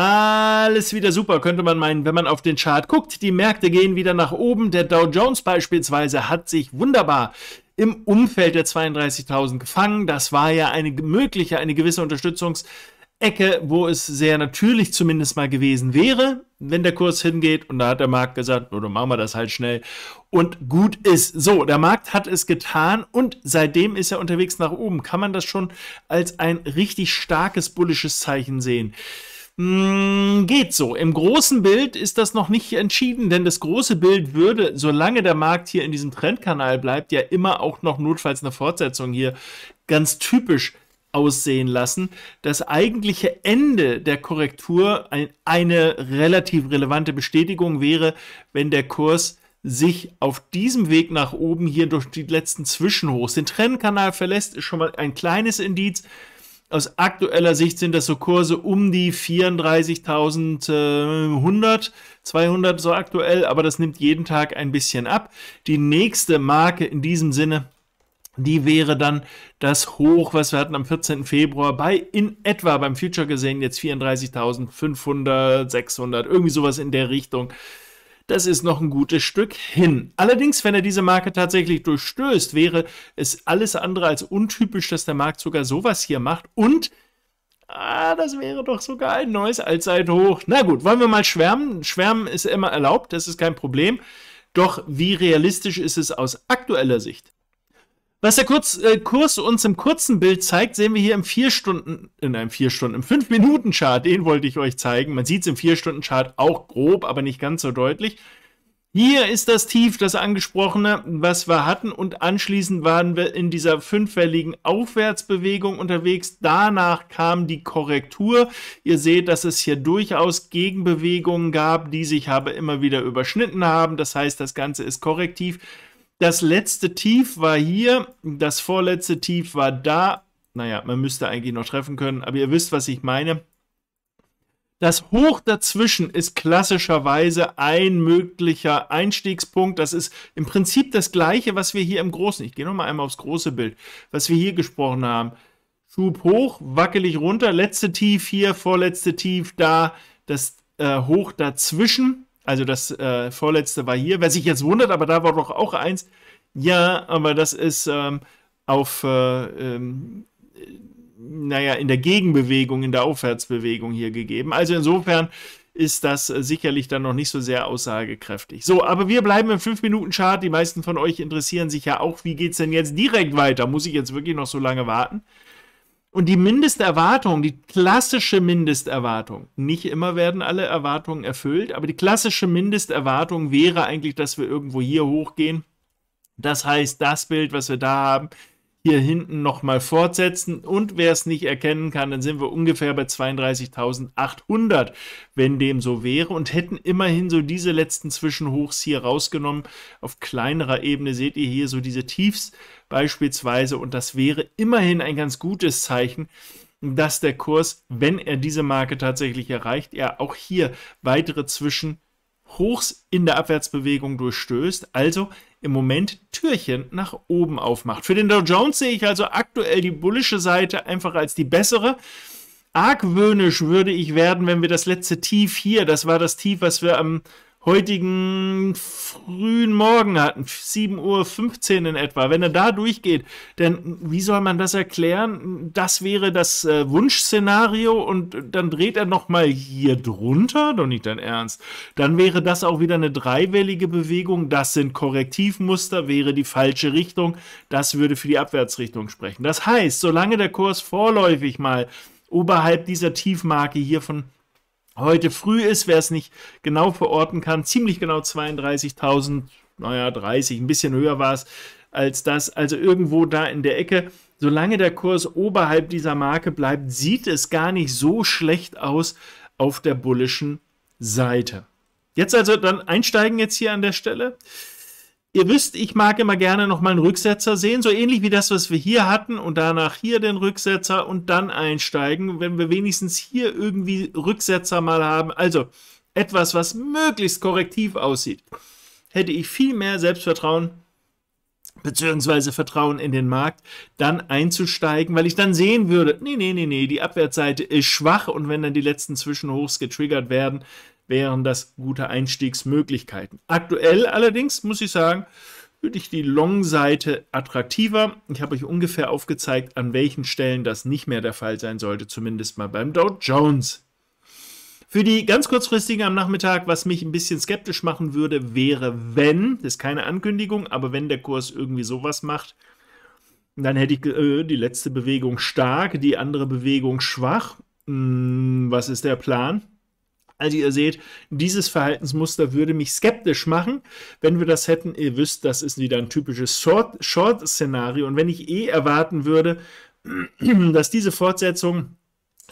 Alles wieder super, könnte man meinen, wenn man auf den Chart guckt. Die Märkte gehen wieder nach oben. Der Dow Jones beispielsweise hat sich wunderbar im Umfeld der 32.000 gefangen. Das war ja eine mögliche, eine gewisse Unterstützungsecke, wo es sehr natürlich zumindest mal gewesen wäre, wenn der Kurs hingeht. Und da hat der Markt gesagt, nur dann machen wir das halt schnell. Und gut ist. So, der Markt hat es getan und seitdem ist er unterwegs nach oben. Kann man das schon als ein richtig starkes bullisches Zeichen sehen? Hm, geht so. Im großen Bild ist das noch nicht entschieden, denn das große Bild würde, solange der Markt hier in diesem Trendkanal bleibt, ja immer auch noch notfalls eine Fortsetzung hier ganz typisch aussehen lassen. Das eigentliche Ende der Korrektur, ein, eine relativ relevante Bestätigung wäre, wenn der Kurs sich auf diesem Weg nach oben hier durch die letzten Zwischenhochs den Trendkanal verlässt, ist schon mal ein kleines Indiz aus aktueller Sicht sind das so Kurse um die 34.100, 200 so aktuell, aber das nimmt jeden Tag ein bisschen ab. Die nächste Marke in diesem Sinne, die wäre dann das Hoch, was wir hatten am 14. Februar bei in etwa beim Future gesehen jetzt 34.500, 600, irgendwie sowas in der Richtung das ist noch ein gutes Stück hin. Allerdings, wenn er diese Marke tatsächlich durchstößt, wäre es alles andere als untypisch, dass der Markt sogar sowas hier macht und Ah, das wäre doch sogar ein neues Allzeithoch. Na gut, wollen wir mal schwärmen. Schwärmen ist immer erlaubt, das ist kein Problem. Doch wie realistisch ist es aus aktueller Sicht? Was der Kurz, äh, Kurs uns im kurzen Bild zeigt, sehen wir hier im vier Stunden, in einem vier Stunden, im fünf Minuten Chart, den wollte ich euch zeigen. Man sieht es im vier Stunden Chart auch grob, aber nicht ganz so deutlich. Hier ist das Tief, das angesprochene, was wir hatten und anschließend waren wir in dieser fünffälligen Aufwärtsbewegung unterwegs. Danach kam die Korrektur. Ihr seht, dass es hier durchaus Gegenbewegungen gab, die sich aber immer wieder überschnitten haben. Das heißt, das Ganze ist korrektiv das letzte Tief war hier, das vorletzte Tief war da. Naja, man müsste eigentlich noch treffen können, aber ihr wisst, was ich meine. Das Hoch dazwischen ist klassischerweise ein möglicher Einstiegspunkt. Das ist im Prinzip das gleiche, was wir hier im Großen, ich gehe nochmal einmal aufs große Bild, was wir hier gesprochen haben. Schub hoch, wackelig runter, letzte Tief hier, vorletzte Tief da, das äh, Hoch dazwischen. Also das äh, vorletzte war hier. Wer sich jetzt wundert, aber da war doch auch eins. Ja, aber das ist ähm, auf, äh, ähm, naja, in der Gegenbewegung, in der Aufwärtsbewegung hier gegeben. Also insofern ist das äh, sicherlich dann noch nicht so sehr aussagekräftig. So, aber wir bleiben im 5-Minuten-Chart. Die meisten von euch interessieren sich ja auch, wie geht es denn jetzt direkt weiter? Muss ich jetzt wirklich noch so lange warten? Und die Mindesterwartung, die klassische Mindesterwartung, nicht immer werden alle Erwartungen erfüllt, aber die klassische Mindesterwartung wäre eigentlich, dass wir irgendwo hier hochgehen. Das heißt, das Bild, was wir da haben, hier hinten nochmal fortsetzen. Und wer es nicht erkennen kann, dann sind wir ungefähr bei 32.800, wenn dem so wäre. Und hätten immerhin so diese letzten Zwischenhochs hier rausgenommen. Auf kleinerer Ebene seht ihr hier so diese Tiefs beispielsweise. Und das wäre immerhin ein ganz gutes Zeichen dass der Kurs, wenn er diese Marke tatsächlich erreicht, er auch hier weitere Zwischenhochs Hochs in der Abwärtsbewegung durchstößt, also im Moment Türchen nach oben aufmacht. Für den Dow Jones sehe ich also aktuell die bullische Seite einfach als die bessere. Argwöhnisch würde ich werden, wenn wir das letzte Tief hier, das war das Tief, was wir am heutigen frühen Morgen hatten, 7.15 Uhr in etwa, wenn er da durchgeht, dann wie soll man das erklären? Das wäre das äh, Wunschszenario und dann dreht er nochmal hier drunter, doch nicht dein Ernst. Dann wäre das auch wieder eine dreiwellige Bewegung, das sind Korrektivmuster, wäre die falsche Richtung, das würde für die Abwärtsrichtung sprechen. Das heißt, solange der Kurs vorläufig mal oberhalb dieser Tiefmarke hier von heute früh ist, wer es nicht genau verorten kann, ziemlich genau 32.000, naja, 30, ein bisschen höher war es als das, also irgendwo da in der Ecke. Solange der Kurs oberhalb dieser Marke bleibt, sieht es gar nicht so schlecht aus auf der bullischen Seite. Jetzt also dann einsteigen jetzt hier an der Stelle. Ihr wisst, ich mag immer gerne nochmal einen Rücksetzer sehen, so ähnlich wie das, was wir hier hatten und danach hier den Rücksetzer und dann einsteigen, wenn wir wenigstens hier irgendwie Rücksetzer mal haben. Also etwas, was möglichst korrektiv aussieht. Hätte ich viel mehr Selbstvertrauen bzw. Vertrauen in den Markt, dann einzusteigen, weil ich dann sehen würde, nee, nee, nee, nee, die Abwärtsseite ist schwach und wenn dann die letzten Zwischenhochs getriggert werden, wären das gute Einstiegsmöglichkeiten. Aktuell allerdings muss ich sagen, würde ich die Long-Seite attraktiver. Ich habe euch ungefähr aufgezeigt, an welchen Stellen das nicht mehr der Fall sein sollte, zumindest mal beim Dow Jones. Für die ganz kurzfristigen am Nachmittag, was mich ein bisschen skeptisch machen würde, wäre, wenn, das ist keine Ankündigung, aber wenn der Kurs irgendwie sowas macht, dann hätte ich äh, die letzte Bewegung stark, die andere Bewegung schwach. Hm, was ist der Plan? Also ihr seht, dieses Verhaltensmuster würde mich skeptisch machen, wenn wir das hätten. Ihr wisst, das ist wieder ein typisches Short-Szenario. Und wenn ich eh erwarten würde, dass diese Fortsetzung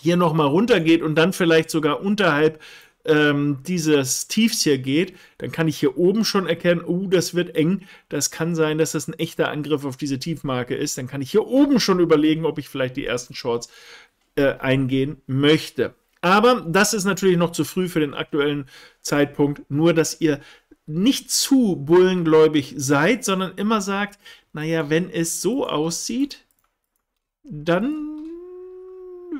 hier nochmal runtergeht und dann vielleicht sogar unterhalb ähm, dieses Tiefs hier geht, dann kann ich hier oben schon erkennen, oh, das wird eng. Das kann sein, dass das ein echter Angriff auf diese Tiefmarke ist. Dann kann ich hier oben schon überlegen, ob ich vielleicht die ersten Shorts äh, eingehen möchte. Aber das ist natürlich noch zu früh für den aktuellen Zeitpunkt. Nur, dass ihr nicht zu bullengläubig seid, sondern immer sagt, naja, wenn es so aussieht, dann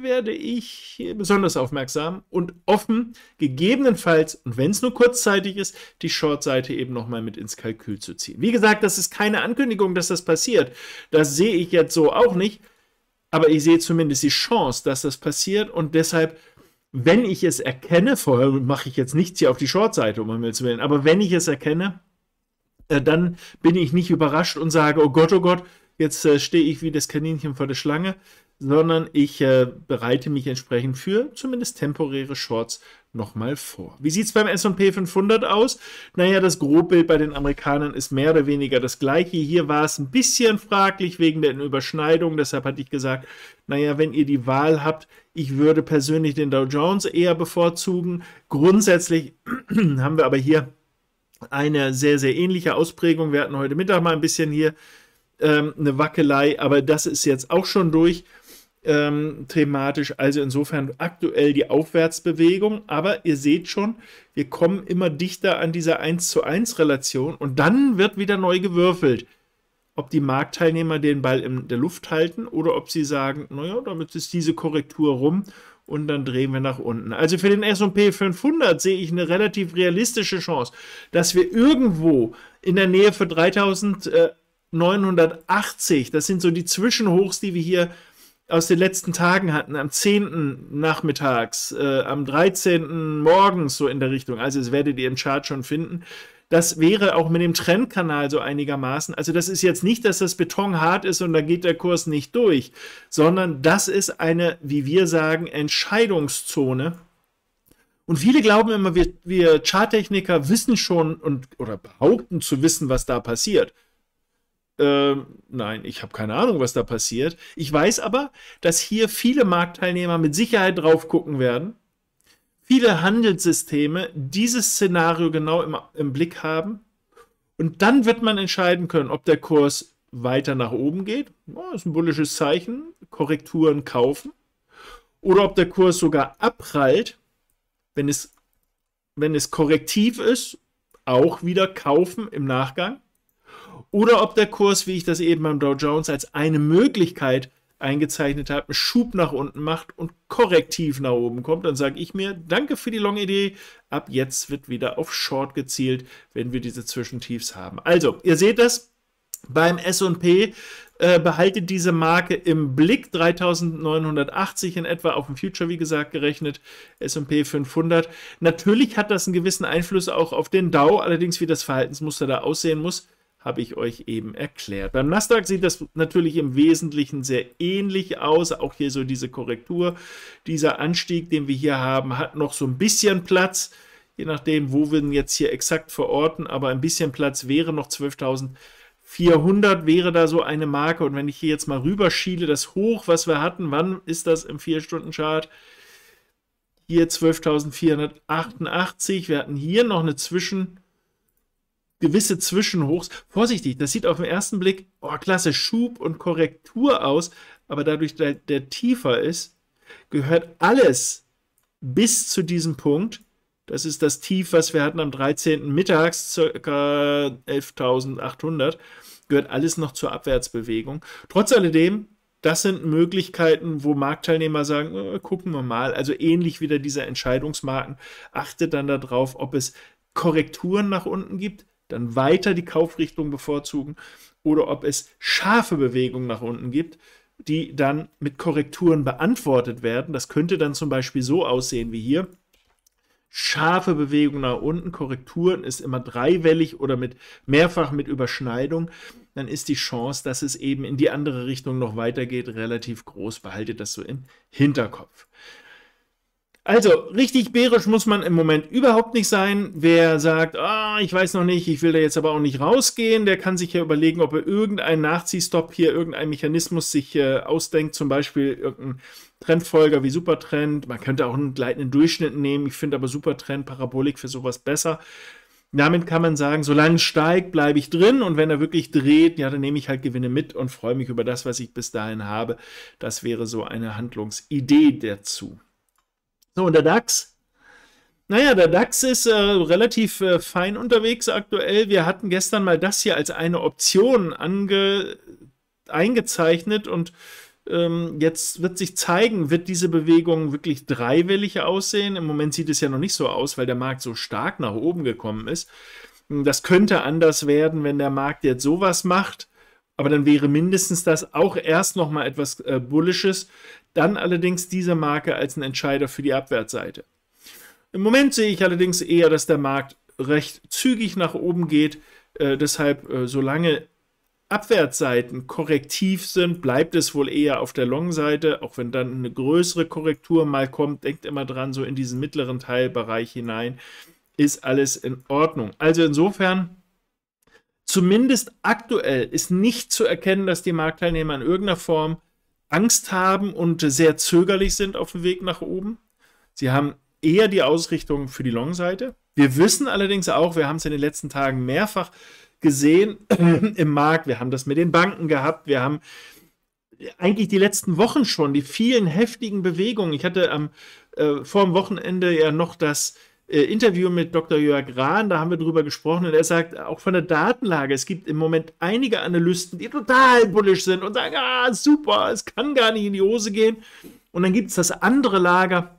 werde ich besonders aufmerksam und offen, gegebenenfalls, und wenn es nur kurzzeitig ist, die Short-Seite eben nochmal mit ins Kalkül zu ziehen. Wie gesagt, das ist keine Ankündigung, dass das passiert. Das sehe ich jetzt so auch nicht, aber ich sehe zumindest die Chance, dass das passiert und deshalb wenn ich es erkenne, vorher mache ich jetzt nichts hier auf die Shortseite, um zu wählen, aber wenn ich es erkenne, äh, dann bin ich nicht überrascht und sage, oh Gott, oh Gott, jetzt äh, stehe ich wie das Kaninchen vor der Schlange, sondern ich äh, bereite mich entsprechend für zumindest temporäre Shorts nochmal vor. Wie sieht es beim S&P 500 aus? Naja, das Grobbild bei den Amerikanern ist mehr oder weniger das gleiche. Hier war es ein bisschen fraglich wegen der Überschneidung. Deshalb hatte ich gesagt, naja, wenn ihr die Wahl habt, ich würde persönlich den Dow Jones eher bevorzugen. Grundsätzlich haben wir aber hier eine sehr, sehr ähnliche Ausprägung. Wir hatten heute Mittag mal ein bisschen hier ähm, eine Wackelei, aber das ist jetzt auch schon durch ähm, thematisch. Also insofern aktuell die Aufwärtsbewegung. Aber ihr seht schon, wir kommen immer dichter an dieser 1 zu 1 Relation und dann wird wieder neu gewürfelt. Ob die Marktteilnehmer den Ball in der Luft halten oder ob sie sagen, naja, damit ist diese Korrektur rum und dann drehen wir nach unten. Also für den S&P 500 sehe ich eine relativ realistische Chance, dass wir irgendwo in der Nähe für 3980, das sind so die Zwischenhochs, die wir hier äh, aus den letzten Tagen hatten, am 10. nachmittags, äh, am 13. morgens, so in der Richtung, also das werdet ihr im Chart schon finden, das wäre auch mit dem Trendkanal so einigermaßen. Also das ist jetzt nicht, dass das Beton hart ist und da geht der Kurs nicht durch, sondern das ist eine, wie wir sagen, Entscheidungszone. Und viele glauben immer, wir, wir Charttechniker wissen schon und oder behaupten zu wissen, was da passiert. Ähm, nein, ich habe keine Ahnung, was da passiert. Ich weiß aber, dass hier viele Marktteilnehmer mit Sicherheit drauf gucken werden. Viele Handelssysteme dieses Szenario genau im, im Blick haben. Und dann wird man entscheiden können, ob der Kurs weiter nach oben geht. Das ist ein bullisches Zeichen. Korrekturen kaufen. Oder ob der Kurs sogar abprallt, wenn es, wenn es korrektiv ist, auch wieder kaufen im Nachgang oder ob der Kurs, wie ich das eben beim Dow Jones als eine Möglichkeit eingezeichnet habe, einen Schub nach unten macht und korrektiv nach oben kommt, dann sage ich mir, danke für die Long-Idee. Ab jetzt wird wieder auf Short gezielt, wenn wir diese Zwischentiefs haben. Also, ihr seht das beim S&P, äh, behaltet diese Marke im Blick, 3980 in etwa auf dem Future, wie gesagt, gerechnet, S&P 500. Natürlich hat das einen gewissen Einfluss auch auf den Dow, allerdings wie das Verhaltensmuster da aussehen muss, habe ich euch eben erklärt. Beim Nasdaq sieht das natürlich im Wesentlichen sehr ähnlich aus. Auch hier so diese Korrektur. Dieser Anstieg, den wir hier haben, hat noch so ein bisschen Platz. Je nachdem, wo wir ihn jetzt hier exakt verorten, aber ein bisschen Platz wäre noch 12.400 wäre da so eine Marke. Und wenn ich hier jetzt mal rüberschiele, das Hoch, was wir hatten, wann ist das im 4-Stunden-Chart? Hier 12.488. Wir hatten hier noch eine Zwischen- gewisse Zwischenhochs. Vorsichtig, das sieht auf den ersten Blick, oh, klasse Schub und Korrektur aus, aber dadurch, dass der tiefer ist, gehört alles bis zu diesem Punkt. Das ist das Tief, was wir hatten am 13. mittags, ca. 11.800. Gehört alles noch zur Abwärtsbewegung. Trotz alledem, das sind Möglichkeiten, wo Marktteilnehmer sagen, oh, gucken wir mal. Also ähnlich wieder dieser Entscheidungsmarken. Achtet dann darauf, ob es Korrekturen nach unten gibt, dann weiter die Kaufrichtung bevorzugen oder ob es scharfe Bewegungen nach unten gibt, die dann mit Korrekturen beantwortet werden. Das könnte dann zum Beispiel so aussehen wie hier. Scharfe Bewegung nach unten, Korrekturen ist immer dreiwellig oder mit mehrfach mit Überschneidung, dann ist die Chance, dass es eben in die andere Richtung noch weitergeht, relativ groß. Behaltet das so im Hinterkopf. Also, richtig bärisch muss man im Moment überhaupt nicht sein. Wer sagt, ah, ich weiß noch nicht, ich will da jetzt aber auch nicht rausgehen, der kann sich ja überlegen, ob er irgendeinen Nachziehstopp hier, irgendeinen Mechanismus sich äh, ausdenkt, zum Beispiel irgendeinen Trendfolger wie Supertrend. Man könnte auch einen gleitenden Durchschnitt nehmen. Ich finde aber Supertrend, Parabolik für sowas besser. Damit kann man sagen, solange es steigt, bleibe ich drin und wenn er wirklich dreht, ja, dann nehme ich halt Gewinne mit und freue mich über das, was ich bis dahin habe. Das wäre so eine Handlungsidee dazu. So, und der DAX? Naja, der DAX ist äh, relativ äh, fein unterwegs aktuell. Wir hatten gestern mal das hier als eine Option ange eingezeichnet und ähm, jetzt wird sich zeigen, wird diese Bewegung wirklich dreiwillig aussehen. Im Moment sieht es ja noch nicht so aus, weil der Markt so stark nach oben gekommen ist. Hm, das könnte anders werden, wenn der Markt jetzt sowas macht. Aber dann wäre mindestens das auch erst nochmal etwas äh, Bullisches. Dann allerdings diese Marke als ein Entscheider für die Abwärtsseite. Im Moment sehe ich allerdings eher, dass der Markt recht zügig nach oben geht. Äh, deshalb, äh, solange Abwärtsseiten korrektiv sind, bleibt es wohl eher auf der Long-Seite, auch wenn dann eine größere Korrektur mal kommt. Denkt immer dran, so in diesen mittleren Teilbereich hinein ist alles in Ordnung. Also insofern, zumindest aktuell ist nicht zu erkennen, dass die Marktteilnehmer in irgendeiner Form Angst haben und sehr zögerlich sind auf dem Weg nach oben. Sie haben eher die Ausrichtung für die Long-Seite. Wir wissen allerdings auch, wir haben es in den letzten Tagen mehrfach gesehen im Markt, wir haben das mit den Banken gehabt, wir haben eigentlich die letzten Wochen schon die vielen heftigen Bewegungen. Ich hatte am, äh, vor dem Wochenende ja noch das äh, Interview mit Dr. Jörg Rahn, da haben wir drüber gesprochen und er sagt, auch von der Datenlage, es gibt im Moment einige Analysten, die total bullisch sind und sagen, ah, super, es kann gar nicht in die Hose gehen. Und dann gibt es das andere Lager,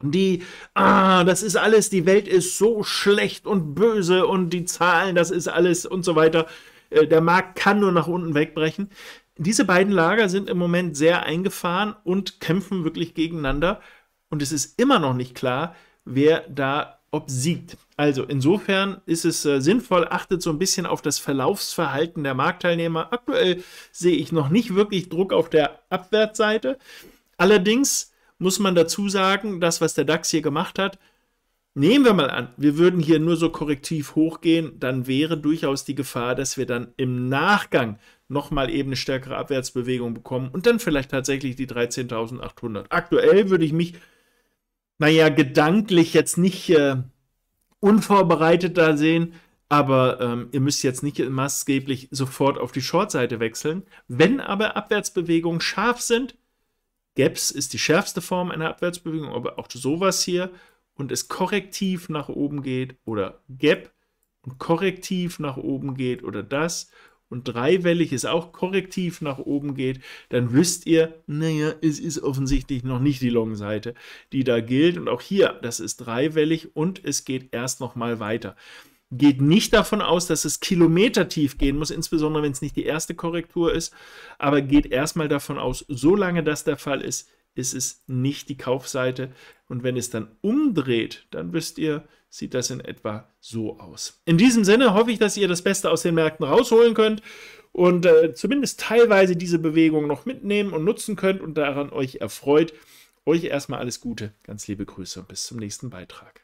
die, ah, das ist alles, die Welt ist so schlecht und böse und die Zahlen, das ist alles und so weiter. Äh, der Markt kann nur nach unten wegbrechen. Diese beiden Lager sind im Moment sehr eingefahren und kämpfen wirklich gegeneinander. Und es ist immer noch nicht klar, wer da obsiegt. Also insofern ist es äh, sinnvoll, achtet so ein bisschen auf das Verlaufsverhalten der Marktteilnehmer. Aktuell sehe ich noch nicht wirklich Druck auf der Abwärtsseite. Allerdings muss man dazu sagen, das, was der DAX hier gemacht hat, nehmen wir mal an, wir würden hier nur so korrektiv hochgehen, dann wäre durchaus die Gefahr, dass wir dann im Nachgang nochmal eben eine stärkere Abwärtsbewegung bekommen und dann vielleicht tatsächlich die 13.800. Aktuell würde ich mich naja, gedanklich jetzt nicht äh, unvorbereitet da sehen, aber ähm, ihr müsst jetzt nicht maßgeblich sofort auf die Shortseite wechseln. Wenn aber Abwärtsbewegungen scharf sind, Gaps ist die schärfste Form einer Abwärtsbewegung, aber auch sowas hier und es korrektiv nach oben geht oder Gap und korrektiv nach oben geht oder das und dreiwellig es auch korrektiv nach oben geht, dann wisst ihr, naja, es ist offensichtlich noch nicht die Long-Seite, die da gilt. Und auch hier, das ist dreiwellig und es geht erst nochmal weiter geht nicht davon aus, dass es kilometertief gehen muss, insbesondere wenn es nicht die erste Korrektur ist, aber geht erstmal davon aus, solange das der Fall ist, ist es nicht die Kaufseite. Und wenn es dann umdreht, dann wisst ihr, sieht das in etwa so aus. In diesem Sinne hoffe ich, dass ihr das Beste aus den Märkten rausholen könnt und äh, zumindest teilweise diese Bewegung noch mitnehmen und nutzen könnt und daran euch erfreut. Euch erstmal alles Gute, ganz liebe Grüße und bis zum nächsten Beitrag.